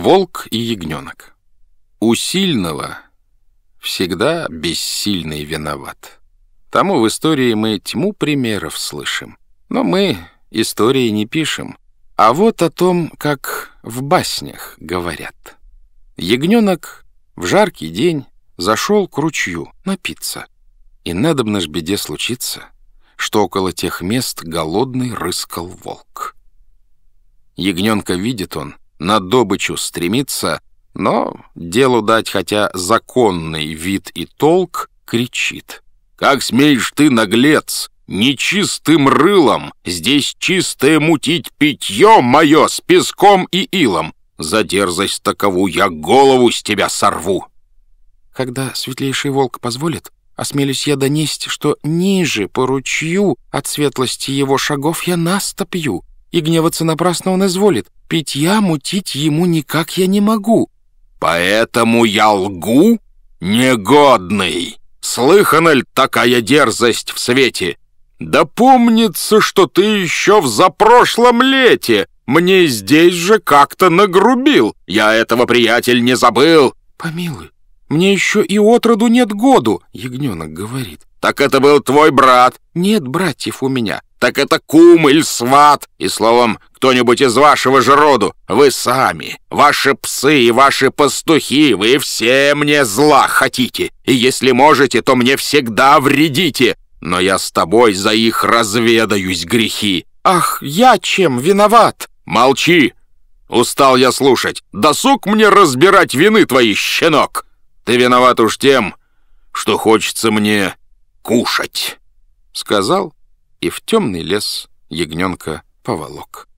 Волк и ягненок. У сильного всегда бессильный виноват. Тому в истории мы тьму примеров слышим. Но мы истории не пишем. А вот о том, как в баснях говорят. Ягненок в жаркий день зашел к ручью напиться. И надобно ж беде случиться, что около тех мест голодный рыскал волк. Ягненка видит он, на добычу стремится, но делу дать хотя законный вид и толк кричит. «Как смеешь ты, наглец, нечистым рылом здесь чистое мутить питье мое с песком и илом? За дерзость такову я голову с тебя сорву!» Когда светлейший волк позволит, осмелюсь я донести, что ниже по ручью от светлости его шагов я наступью и гневаться напрасно он изволит. Питья мутить ему никак я не могу». «Поэтому я лгу? Негодный! Слыхана ль такая дерзость в свете? Да помнится, что ты еще в запрошлом лете мне здесь же как-то нагрубил. Я этого, приятель, не забыл». «Помилуй, мне еще и отроду нет году», — ягненок говорит. «Так это был твой брат, нет братьев у меня. Так это кум или сват. И словом, кто-нибудь из вашего же роду. Вы сами, ваши псы и ваши пастухи, вы все мне зла хотите. И если можете, то мне всегда вредите. Но я с тобой за их разведаюсь грехи. Ах, я чем виноват? Молчи. Устал я слушать. Досуг мне разбирать вины твои, щенок. Ты виноват уж тем, что хочется мне кушать». Сказал, и в темный лес ягненка поволок.